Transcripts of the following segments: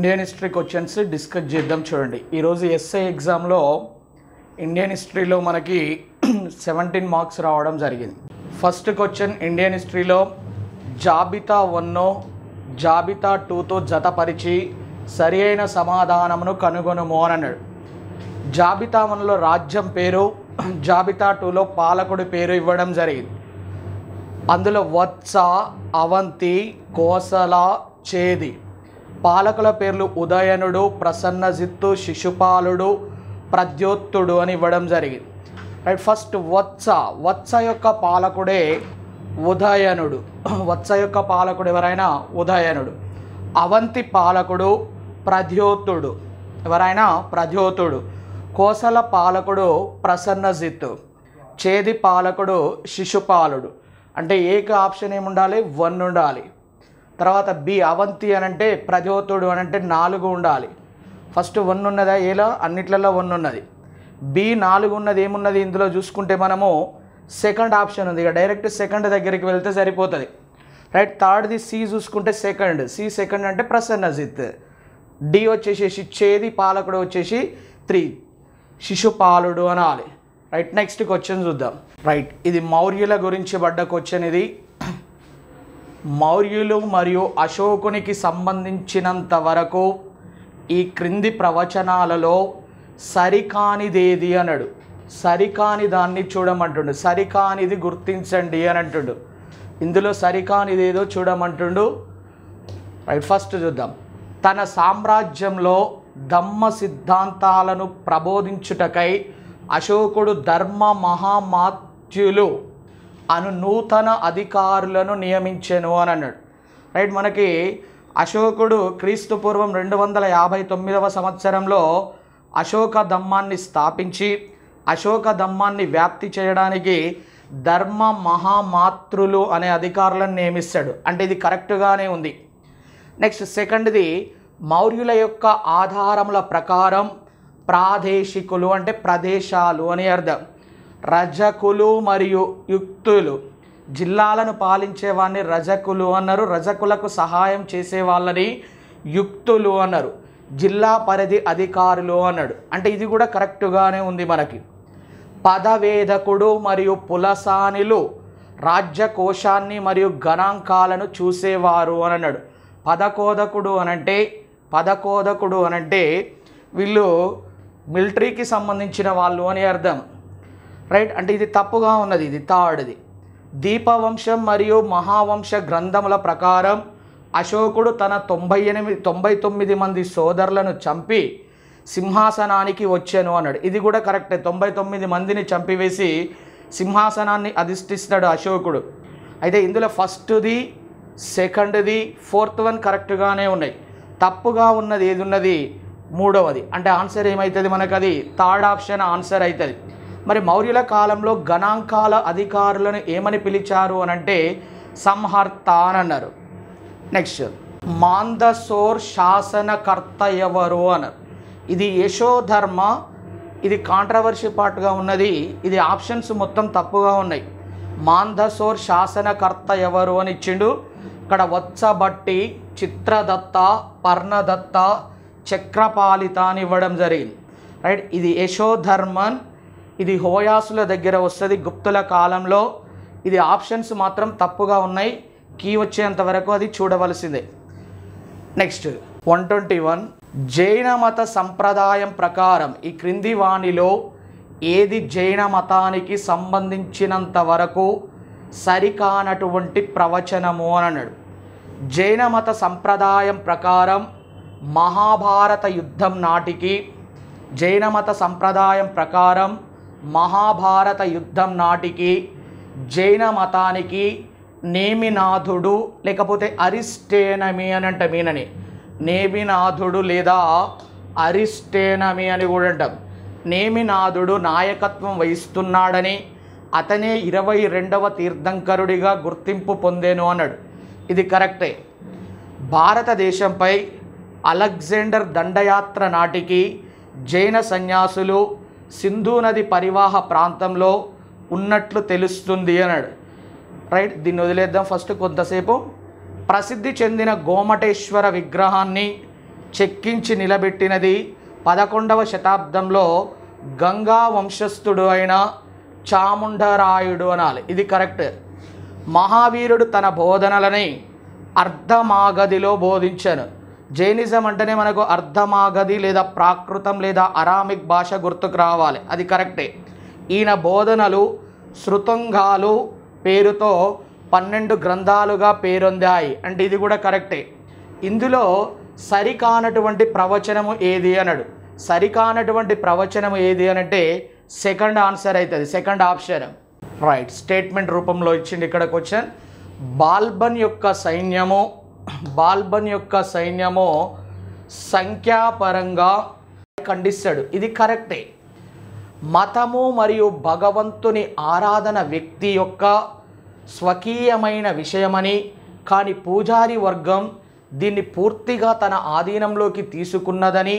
Indian history questions discuss చేద్దాం చూడండి ఈరోజు ఎస్ఏ ఎగ్జామ్లో ఇండియన్ హిస్టరీలో మనకి సెవెంటీన్ మార్క్స్ రావడం జరిగింది ఫస్ట్ క్వశ్చన్ ఇండియన్ హిస్టరీలో జాబితా వన్ను జాబితా టూతో జతపరిచి సరి అయిన సమాధానమును కనుగొనుము అని అన్నాడు జాబితా వన్లో రాజ్యం పేరు జాబితా టూలో పాలకుడి పేరు ఇవ్వడం జరిగింది అందులో వత్స అవంతి కోసల చేది పాలకుల పేర్లు ఉదయనుడు ప్రసన్నజిత్తు శిశుపాలుడు ప్రద్యోత్తుడు అని ఇవ్వడం జరిగింది రైట్ ఫస్ట్ వత్స వత్స యొక్క పాలకుడే ఉదయనుడు వత్స యొక్క పాలకుడు ఎవరైనా ఉదయనుడు అవంతి పాలకుడు ప్రద్యోతుడు ఎవరైనా ప్రద్యోతుడు కోసల పాలకుడు ప్రసన్నజిత్తు చేది పాలకుడు శిశుపాలుడు అంటే ఏక ఆప్షన్ ఏముండాలి వన్ ఉండాలి తర్వాత బి అవంతి అని అంటే ప్రజోతుడు అని అంటే నాలుగు ఉండాలి ఫస్ట్ వన్ ఉన్నదా ఏలో అన్నిట్లలో వన్ ఉన్నది బి నాలుగు ఉన్నది ఏమున్నది ఇందులో చూసుకుంటే మనము సెకండ్ ఆప్షన్ ఉంది ఇక డైరెక్ట్ సెకండ్ దగ్గరికి వెళ్తే సరిపోతుంది రైట్ థర్డ్ది సి చూసుకుంటే సెకండ్ సి సెకండ్ అంటే ప్రసన్నజిత్ డి వచ్చేసేసి చేది పాలకుడు వచ్చేసి త్రీ శిశుపాలుడు అనాలి రైట్ నెక్స్ట్ క్వశ్చన్ చూద్దాం రైట్ ఇది మౌర్యుల గురించి పడ్డ క్వశ్చన్ ఇది మౌర్యులు మరియు అశోకునికి సంబంధించినంత వరకు ఈ క్రింది ప్రవచనాలలో సరికానిదేది అనడు సరికాని దాన్ని చూడమంటుండు సరికానిది గుర్తించండి అని అంటుండు ఇందులో సరికానిదేదో చూడమంటుండు రైట్ ఫస్ట్ చూద్దాం తన సామ్రాజ్యంలో ధమ్మ సిద్ధాంతాలను ప్రబోధించుటకై అశోకుడు ధర్మ మహామాత్యులు అను నూతన అధికారులను నియమించెను అని అన్నాడు రైట్ మనకి అశోకుడు క్రీస్తు పూర్వం రెండు వందల యాభై తొమ్మిదవ సంవత్సరంలో అశోక ధమ్మాన్ని స్థాపించి అశోక ధమ్మాన్ని వ్యాప్తి చేయడానికి ధర్మ మహామాతృలు అనే అధికారులను నియమిస్తాడు అంటే ఇది కరెక్ట్గానే ఉంది నెక్స్ట్ సెకండ్ది మౌర్యుల యొక్క ఆధారముల ప్రకారం ప్రాదేశికులు అంటే ప్రదేశాలు అని అర్థం రజకులు మరియు యుక్తులు జిల్లాలను పాలించేవాడిని రజకులు అన్నారు రజకులకు సహాయం చేసే వాళ్ళని యుక్తులు అన్నారు జిల్లా పరిధి అధికారులు అన్నాడు అంటే ఇది కూడా కరెక్ట్గానే ఉంది మనకి పదవేదకుడు మరియు పులసానిలు రాజ్యకోశాన్ని మరియు గణాంకాలను చూసేవారు అని అన్నాడు పదకోదకుడు అనంటే పదకోదకుడు అనంటే వీళ్ళు మిలిటరీకి సంబంధించిన వాళ్ళు అని అర్థం రైట్ అంటే ఇది తప్పుగా ఉన్నది ఇది థర్డ్ది దీపవంశం మరియు మహావంశ గ్రంథముల ప్రకారం అశోకుడు తన తొంభై ఎనిమిది తొంభై తొమ్మిది మంది సోదరులను చంపి సింహాసనానికి వచ్చాను అన్నాడు ఇది కూడా కరెక్టే తొంభై తొమ్మిది మందిని చంపివేసి సింహాసనాన్ని అధిష్ఠిస్తాడు అశోకుడు అయితే ఇందులో ఫస్ట్ది సెకండ్ది ఫోర్త్ వన్ కరెక్ట్గానే ఉన్నాయి తప్పుగా ఉన్నది ఏది ఉన్నది మూడవది అంటే ఆన్సర్ ఏమవుతుంది మనకు అది థర్డ్ ఆప్షన్ ఆన్సర్ అవుతుంది మరి మౌర్యుల కాలంలో గణాంకాల అధికారులను ఏమని పిలిచారు అని అంటే సంహర్త అని అన్నారు నెక్స్ట్ మాందసోర్ శాసనకర్త ఎవరు అన్నారు ఇది యశోధర్మ ఇది కాంట్రవర్సీ పార్ట్గా ఉన్నది ఇది ఆప్షన్స్ మొత్తం తప్పుగా ఉన్నాయి మాందసోర్ శాసనకర్త ఎవరు అని ఇచ్చిండు ఇక్కడ వత్సభట్టి చిత్రదత్త పర్ణదత్త చక్రపాలిత అని ఇవ్వడం జరిగింది రైట్ ఇది యశోధర్మన్ ఇది హోయాసుల దగ్గర వస్తుంది గుప్తుల కాలంలో ఇది ఆప్షన్స్ మాత్రం తప్పుగా ఉన్నాయి కీ వచ్చేంత వరకు అది చూడవలసిందే నెక్స్ట్ వన్ ట్వంటీ వన్ జైన మత సంప్రదాయం ప్రకారం ఈ క్రింది వాణిలో ఏది జైన మతానికి సంబంధించినంత వరకు సరికానటువంటి ప్రవచనము అని అన్నాడు జైన మత సంప్రదాయం ప్రకారం మహాభారత యుద్ధం నాటికి జైన మత సంప్రదాయం ప్రకారం మహాభారత యుద్ధం నాటికి జైన మతానికి నేమినాథుడు లేకపోతే అరిస్టేనమి అని అంట మీనని నేమినాథుడు లేదా అరిస్టేనమి అని కూడా అంటాం నేమినాథుడు నాయకత్వం వహిస్తున్నాడని అతనే ఇరవై రెండవ తీర్థంకరుడిగా గుర్తింపు పొందేను అన్నాడు ఇది కరెక్టే భారతదేశంపై అలెగ్జాండర్ దండయాత్ర నాటికి జైన సన్యాసులు సింధు నది పరివాహ ప్రాంతంలో ఉన్నట్లు తెలుస్తుంది అన్నాడు రైట్ దీన్ని వదిలేద్దాం ఫస్ట్ కొంతసేపు ప్రసిద్ధి చెందిన గోమటేశ్వర విగ్రహాన్ని చెక్కించి నిలబెట్టినది పదకొండవ శతాబ్దంలో గంగా వంశస్థుడు అయిన చాముండరాయుడు అనాలి ఇది కరెక్ట్ మహావీరుడు తన బోధనలని అర్ధమాగదిలో బోధించాను జైనిజం అంటేనే మనకు అర్థమాగది లేదా ప్రాకృతం లేదా అరామిక్ భాష గుర్తుకు రావాలి అది కరెక్టే ఈయన బోధనలు శృతంగాలు పేరుతో పన్నెండు గ్రంథాలుగా పేరొందాయి అంటే ఇది కూడా కరెక్టే ఇందులో సరికానటువంటి ప్రవచనము ఏది అన్నాడు సరికానటువంటి ప్రవచనం ఏది అనంటే సెకండ్ ఆన్సర్ అవుతుంది సెకండ్ ఆప్షన్ రైట్ స్టేట్మెంట్ రూపంలో ఇచ్చింది ఇక్కడ క్వశ్చన్ బాల్బన్ యొక్క సైన్యము బాల్బన్ యొక్క సైన్యము సంఖ్యాపరంగా ఖండిస్తాడు ఇది కరెక్టే మతము మరియు భగవంతుని ఆరాధన వ్యక్తి యొక్క స్వకీయమైన విషయమని కానీ పూజారి వర్గం దీన్ని పూర్తిగా తన ఆధీనంలోకి తీసుకున్నదని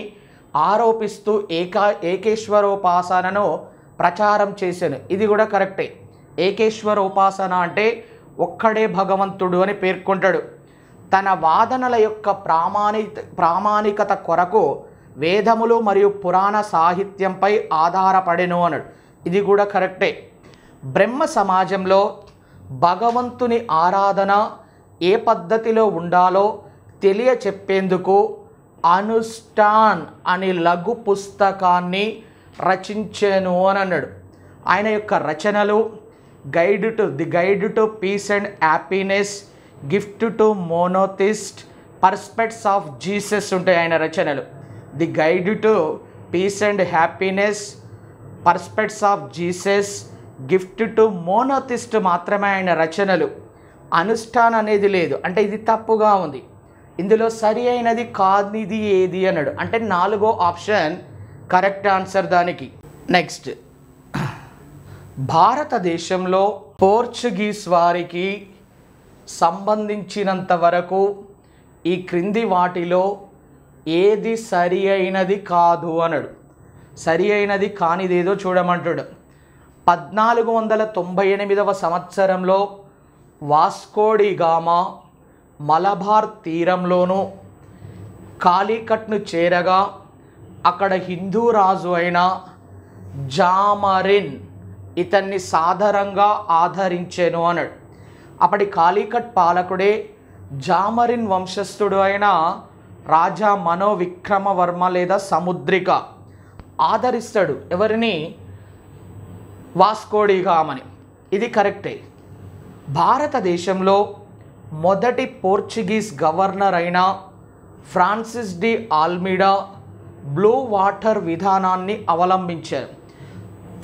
ఆరోపిస్తూ ఏకా ఏకేశ్వరోపాసనను ప్రచారం చేశాను ఇది కూడా కరెక్టే ఏకేశ్వరోపాసన అంటే ఒక్కడే భగవంతుడు అని పేర్కొంటాడు తన వాదనల యొక్క ప్రామాణి ప్రామాణికత కొరకు వేదములు మరియు పురాణ సాహిత్యంపై ఆధారపడెను అన్నాడు ఇది కూడా కరెక్టే బ్రహ్మ సమాజంలో భగవంతుని ఆరాధన ఏ పద్ధతిలో ఉండాలో తెలియచెప్పేందుకు అనుష్ఠాన్ అనే లఘు పుస్తకాన్ని రచించాను అని అన్నాడు ఆయన యొక్క రచనలు guide to the guide to peace and happiness gift to monotheist perspectives of Jesus ఉంటాయి ఆయన రచనలు the guide to peace and happiness perspectives of Jesus gift to monotheist మాత్రమే ఆయన రచనలు అనుష్ఠానం అనేది లేదు అంటే ఇది తప్పుగా ఉంది ఇందులో సరి అయినది కానిది ఏది అన్నాడు అంటే నాలుగో ఆప్షన్ కరెక్ట్ ఆన్సర్ దానికి నెక్స్ట్ భారతదేశంలో పోర్చుగీస్ వారికి సంబంధించినంత వరకు ఈ క్రింది వాటిలో ఏది సరి అయినది కాదు అనడు సరి అయినది కానిదేదో చూడమంటాడు పద్నాలుగు వందల తొంభై ఎనిమిదవ సంవత్సరంలో వాస్కోడిగామా మలబార్ తీరంలోనూ కాలికట్ను చేరగా అక్కడ హిందూ రాజు అయిన జామరిన్ ఇతన్ని సాధారణంగా ఆదరించాను అన్నాడు అప్పటి కాళీకట్ పాలకుడే జామరిన్ వంశస్థుడు అయిన రాజా మనో విక్రమవర్మ లేదా సముద్రిక ఆదరిస్తాడు ఎవరిని వాస్కోడిగామని ఇది కరెక్టే భారతదేశంలో మొదటి పోర్చుగీస్ గవర్నర్ అయిన Francis de Almeida blue water విధానాన్ని అవలంబించారు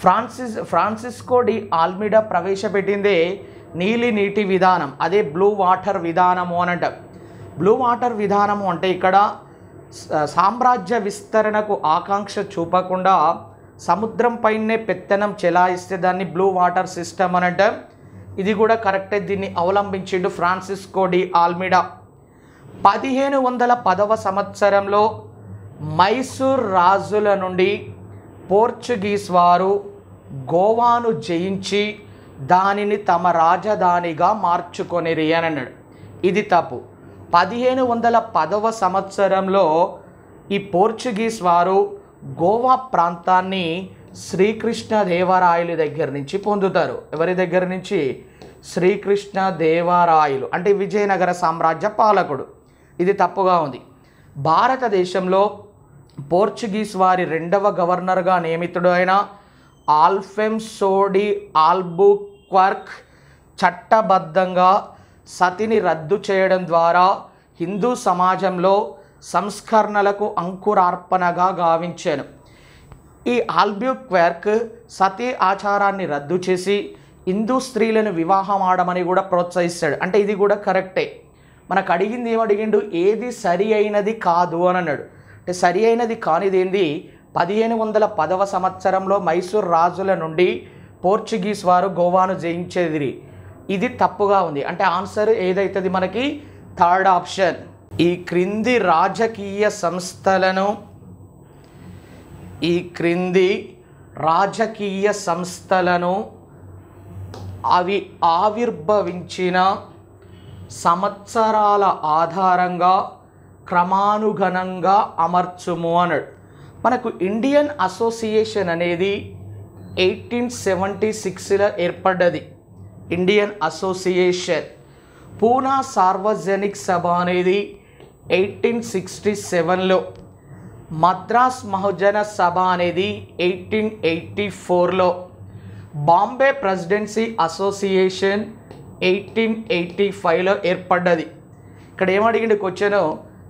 ఫ్రాన్సిస్ ఫ్రాన్సిస్కో డి ఆల్మిడా ప్రవేశపెట్టిందే నీలి నీటి విధానం అదే బ్లూ వాటర్ విధానము అని అంటాం బ్లూ వాటర్ విధానము అంటే ఇక్కడ సామ్రాజ్య విస్తరణకు ఆకాంక్ష చూపకుండా సముద్రం పైనే పెత్తనం చెలాయిస్తే దాన్ని బ్లూ వాటర్ సిస్టమ్ అని ఇది కూడా కరెక్టే దీన్ని అవలంబించిండు ఫ్రాన్సిస్కో డి ఆల్మిడా పదిహేను వందల పదవ సంవత్సరంలో మైసూర్ రాజుల నుండి పోర్చుగీస్ వారు గోవాను జయించి దానిని తమ రాజధానిగా మార్చుకొని అని అన్నాడు ఇది తప్పు పదిహేను వందల పదవ సంవత్సరంలో ఈ పోర్చుగీస్ వారు గోవా ప్రాంతాన్ని శ్రీకృష్ణ దేవరాయలు దగ్గర నుంచి పొందుతారు ఎవరి దగ్గర నుంచి శ్రీకృష్ణ దేవరాయలు అంటే విజయనగర సామ్రాజ్య పాలకుడు ఇది తప్పుగా ఉంది భారతదేశంలో పోర్చుగీస్ వారి రెండవ గవర్నర్గా నియమితుడైన ఆల్ఫెమ్ సోడి ఆల్బుక్వర్క్ చట్టబద్ధంగా సతిని రద్దు చేయడం ద్వారా హిందూ సమాజంలో సంస్కరణలకు అంకురార్పణగా గావించాను ఈ ఆల్బ్యూక్వర్క్ సతీ ఆచారాన్ని రద్దు చేసి హిందూ స్త్రీలను వివాహం ఆడమని కూడా ప్రోత్సహిస్తాడు అంటే ఇది కూడా కరెక్టే మనకు అడిగింది ఏమడిగిండు ఏది సరి అయినది కాదు అని అన్నాడు అంటే సరి అయినది కానిదేంది పదిహేను వందల పదవ సంవత్సరంలో మైసూర్ రాజుల నుండి పోర్చుగీస్ వారు గోవాను జయించేది ఇది తప్పుగా ఉంది అంటే ఆన్సర్ ఏదైతుంది మనకి థర్డ్ ఆప్షన్ ఈ క్రింది రాజకీయ సంస్థలను ఈ క్రింది రాజకీయ సంస్థలను అవి ఆవిర్భవించిన సంవత్సరాల ఆధారంగా క్రమానుగణంగా అమర్చుము అన్నాడు మనకు ఇండియన్ అసోసియేషన్ అనేది ఎయిటీన్ సెవెంటీ సిక్స్లో ఏర్పడ్డది ఇండియన్ అసోసియేషన్ పూనా సార్వజనిక్ సభ అనేది ఎయిటీన్ సిక్స్టీ సెవెన్లో మద్రాస్ మహజన సభ అనేది ఎయిటీన్ ఎయిటీ ఫోర్లో Bombay presidency association eighteen eighty ఫైవ్లో ఏర్పడ్డది ఇక్కడ ఏమడిగిండు క్వశ్చను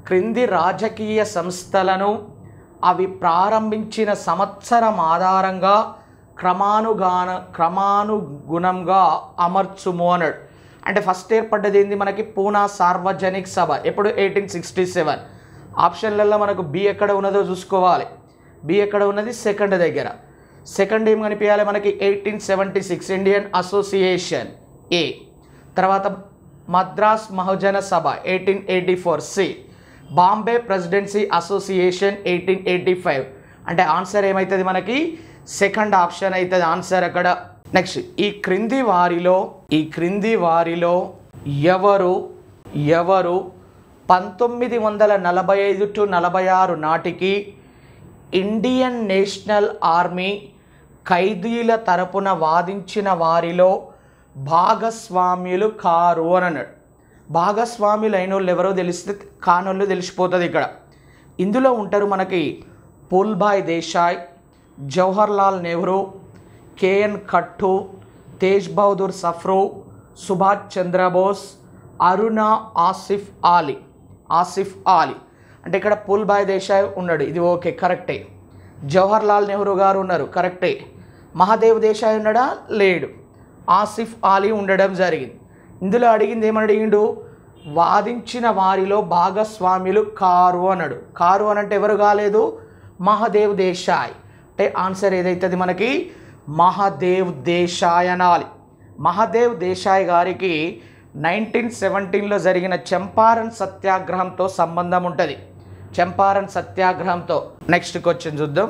క్రింది రాజకీయ సంస్థలను అవి ప్రారంభించిన సంవత్సరం ఆధారంగా క్రమానుగాన క్రమానుగుణంగా అమర్చుము అన్నాడు అంటే ఫస్ట్ ఏర్పడ్డది ఏంది మనకి పూనా సార్వజనిక్ సభ ఎప్పుడు ఎయిటీన్ సిక్స్టీ సెవెన్ ఆప్షన్లలో మనకు బి ఎక్కడ ఉన్నదో చూసుకోవాలి బి ఎక్కడ ఉన్నది సెకండ్ దగ్గర సెకండ్ ఏం కనిపించాలి మనకి eighteen seventy six Indian association A తర్వాత Madras Mahajana Sabha eighteen eighty four C Bombay presidency association eighteen eighty five అంటే ఆన్సర్ ఏమవుతుంది మనకి సెకండ్ ఆప్షన్ అవుతుంది ఆన్సర్ అక్కడ నెక్స్ట్ ఈ క్రింది వారిలో ఈ క్రింది వారిలో ఎవరు ఎవరు పంతొమ్మిది వందల నలభై ఐదు టు నలభై ఆరు నాటికి ఇండియన్ నేషనల్ ఆర్మీ ఖైదీల తరపున వాదించిన వారిలో భాగస్వామ్యులు కారు అని అన్నాడు భాగస్వాములు అయిన వాళ్ళు ఎవరో తెలిస్తే కానోళ్ళు తెలిసిపోతుంది ఇక్కడ ఇందులో ఉంటారు మనకి పుల్భాయ్ దేశాయ్ జవహర్లాల్ నెహ్రూ కేఎన్ కట్టు తేజ్ బహదూర్ సఫ్రో సుభాష్ చంద్రబోస్ అరుణ ఆసిఫ్ ఆలీ ఆసిఫ్ ఆలీ అంటే ఇక్కడ పుల్భాయ్ దేశాయ్ ఉన్నాడు ఇది ఓకే కరెక్టే జవహర్లాల్ నెహ్రూ గారు ఉన్నారు కరెక్టే మహాదేవ్ దేశాయ్ ఉన్నాడా లేడు ఆసిఫ్ ఆలీ ఉండడం జరిగింది ఇందులో అడిగింది ఏమని అడిగిండు వాదించిన వారిలో భాగస్వాములు కారు అన్నాడు కారు అనంటే ఎవరు కాలేదు మహాదేవ్ దేశాయ్ అంటే ఆన్సర్ ఏదైతుంది మనకి మహాదేవ్ దేశాయ్ అనాలి మహాదేవ్ దేశాయ్ గారికి నైన్టీన్ సెవెంటీన్లో జరిగిన చంపారన్ సత్యాగ్రహంతో సంబంధం ఉంటుంది చంపారన్ సత్యాగ్రహంతో నెక్స్ట్ క్వశ్చన్ చూద్దాం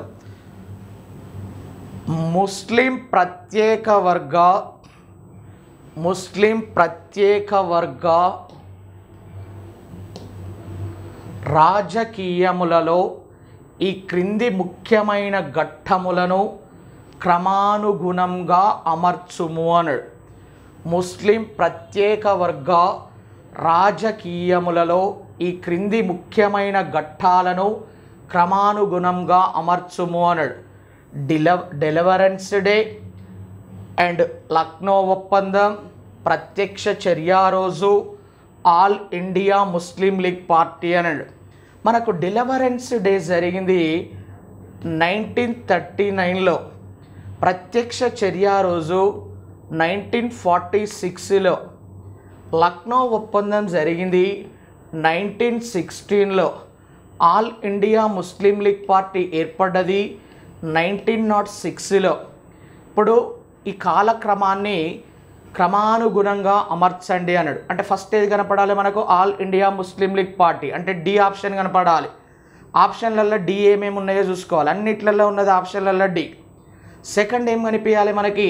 ముస్లిం ప్రత్యేక వర్గ ముస్లిం ప్రత్యేక వర్గ రాజకీయములలో ఈ క్రింది ముఖ్యమైన ఘట్టములను క్రమానుగుణంగా అమర్చుము అన్నాడు ముస్లిం ప్రత్యేక వర్గ రాజకీయములలో ఈ క్రింది ముఖ్యమైన ఘట్టాలను క్రమానుగుణంగా అమర్చుము అన్నాడు డిల డెలివరెన్స్ డే అండ్ లక్నో ఒప్పందం ప్రత్యక్ష చర్య రోజు all India Muslim League party అన్నాడు మనకు డెలివరెన్స్ డే జరిగింది నైన్టీన్ థర్టీ నైన్లో ప్రత్యక్ష చర్య రోజు నైన్టీన్ ఫార్టీ సిక్స్లో లక్నో ఒప్పందం జరిగింది నైన్టీన్ సిక్స్టీన్లో all India Muslim League party ఏర్పడ్డది నైన్టీన్ నాట్ సిక్స్లో ఇప్పుడు ఈ కాలక్రమాన్ని క్రమానుగుణంగా అమర్చండి అన్నాడు అంటే ఫస్ట్ ఏది కనపడాలి మనకు all India Muslim League party అంటే డి ఆప్షన్ కనపడాలి ఆప్షన్లలో డి ఏమేమి ఉన్నాయో చూసుకోవాలి అన్నిట్లలో ఉన్నది ఆప్షన్లలో డి సెకండ్ ఏం కనిపించాలి మనకి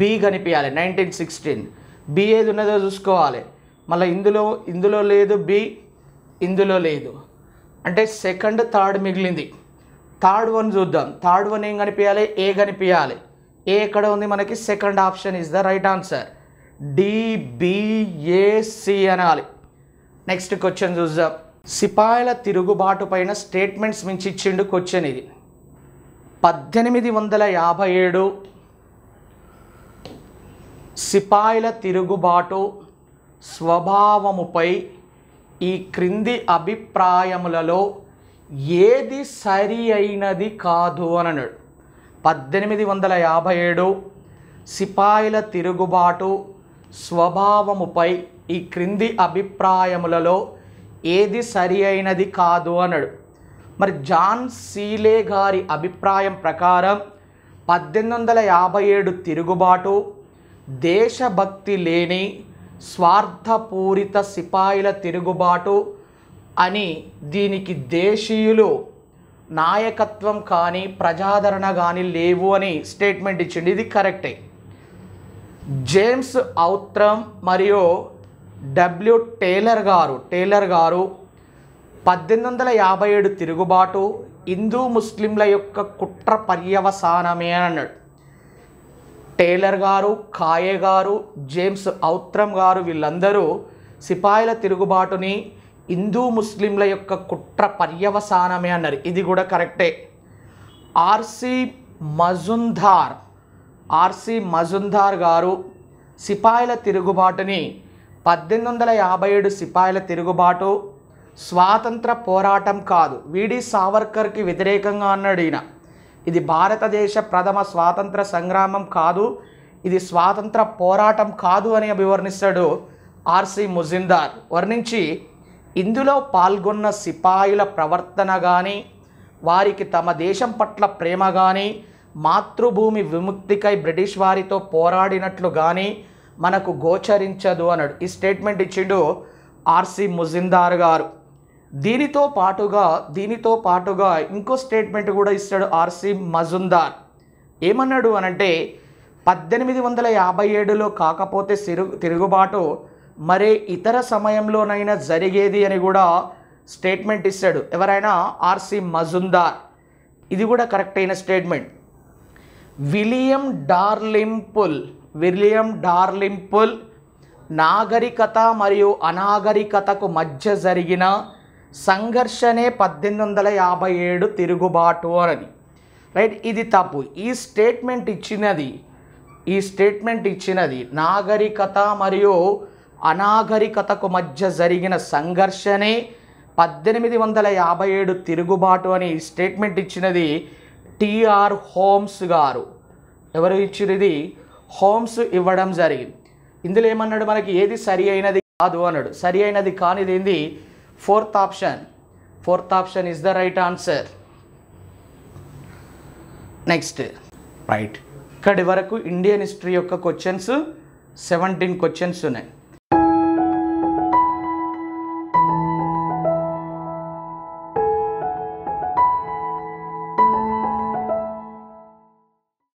బి కనిపించాలి నైన్టీన్ సిక్స్టీన్ బి ఏది ఉన్నదో చూసుకోవాలి మళ్ళీ ఇందులో ఇందులో లేదు బి ఇందులో లేదు అంటే సెకండ్ థర్డ్ మిగిలింది థర్డ్ వన్ చూద్దాం థర్డ్ వన్ ఏం కనిపించాలి ఏ కనిపించాలి ఏ ఎక్కడ ఉంది మనకి second option is the right answer D B A C అనాలి నెక్స్ట్ క్వశ్చన్ చూద్దాం సిపాయిల తిరుగుబాటు పైన స్టేట్మెంట్స్ మించి ఇచ్చిండు క్వశ్చన్ ఇది పద్దెనిమిది వందల యాభై ఏడు సిపాయిల తిరుగుబాటు స్వభావముపై ఈ క్రింది అభిప్రాయములలో ఏది సరి అయినది కాదు అని అన్నాడు పద్దెనిమిది వందల యాభై ఏడు సిపాయిల తిరుగుబాటు స్వభావముపై ఈ క్రింది అభిప్రాయములలో ఏది సరి అయినది కాదు అన్నాడు మరి జాన్ సీలే గారి అభిప్రాయం ప్రకారం పద్దెనిమిది వందల యాభై ఏడు తిరుగుబాటు దేశభక్తి లేని స్వార్థపూరిత సిపాయిల తిరుగుబాటు అని దీనికి దేశీయులు నాయకత్వం కానీ ప్రజాదరణ కానీ లేవు అని స్టేట్మెంట్ ఇచ్చింది ఇది కరెక్టే జేమ్స్ ఔత్రం మరియు డబ్ల్యూ టేలర్ గారు టేలర్ గారు పద్దెనిమిది వందల యాభై ఏడు తిరుగుబాటు హిందూ ముస్లింల యొక్క కుట్ర పర్యవసానమే అని అన్నాడు టేలర్ గారు కాయే గారు జేమ్స్ ఔత్రం గారు వీళ్ళందరూ సిపాయిల తిరుగుబాటుని హిందూ ముస్లింల యొక్క కుట్ర పర్యవసానమే అన్నారు ఇది కూడా కరెక్టే ఆర్సి మజుందార్ ఆర్సి మజుందార్ గారు సిపాయిల తిరుగుబాటుని పద్దెనిమిది వందల యాభై ఏడు సిపాయిల తిరుగుబాటు స్వాతంత్ర పోరాటం కాదు విడి సావర్కర్కి వ్యతిరేకంగా అన్నాడు ఈయన ఇది భారతదేశ ప్రథమ స్వాతంత్ర సంగ్రామం కాదు ఇది స్వాతంత్ర పోరాటం కాదు అని అభివర్ణిస్తాడు ఆర్సి ముజిందార్ వర్ణించి ఇందులో పాల్గొన్న సిపాయిల ప్రవర్తన కానీ వారికి తమ దేశం పట్ల ప్రేమ కానీ మాతృభూమి విముక్తికై బ్రిటిష్ వారితో పోరాడినట్లు కానీ మనకు గోచరించదు అన్నాడు ఈ స్టేట్మెంట్ ఇచ్చిండు ఆర్సి ముజిందార్ గారు దీనితో పాటుగా దీనితో పాటుగా ఇంకో స్టేట్మెంట్ కూడా ఇస్తాడు ఆర్సి మజుందార్ ఏమన్నాడు అనంటే పద్దెనిమిది వందల యాభై ఏడులో కాకపోతే తిరుగు తిరుగుబాటు మరే ఇతర సమయంలోనైనా జరిగేది అని కూడా స్టేట్మెంట్ ఇస్తాడు ఎవరైనా ఆర్సి మజుందార్ ఇది కూడా కరెక్ట్ అయిన statement William Dalrymple William Dalrymple నాగరికత మరియు అనాగరికతకు మధ్య జరిగిన సంఘర్షణే పద్దెనిమిది వందల యాభై ఏడు తిరుగుబాటు అని రైట్ ఇది తప్పు ఈ స్టేట్మెంట్ ఇచ్చినది ఈ స్టేట్మెంట్ ఇచ్చినది నాగరికత మరియు అనాగరికతకు మధ్య జరిగిన సంఘర్షణే పద్దెనిమిది వందల యాభై ఏడు తిరుగుబాటు అని స్టేట్మెంట్ ఇచ్చినది టిఆర్ హోమ్స్ గారు ఎవరు ఇచ్చినది హోమ్స్ ఇవ్వడం జరిగింది ఇందులో ఏమన్నాడు మనకి ఏది సరి అయినది కాదు అన్నాడు సరి అయినది కానిది ఏంది fourth option fourth option is the right answer next right ఇక్కడి వరకు ఇండియన్ హిస్టరీ యొక్క క్వశ్చన్స్ సెవెంటీన్ క్వశ్చన్స్ ఉన్నాయి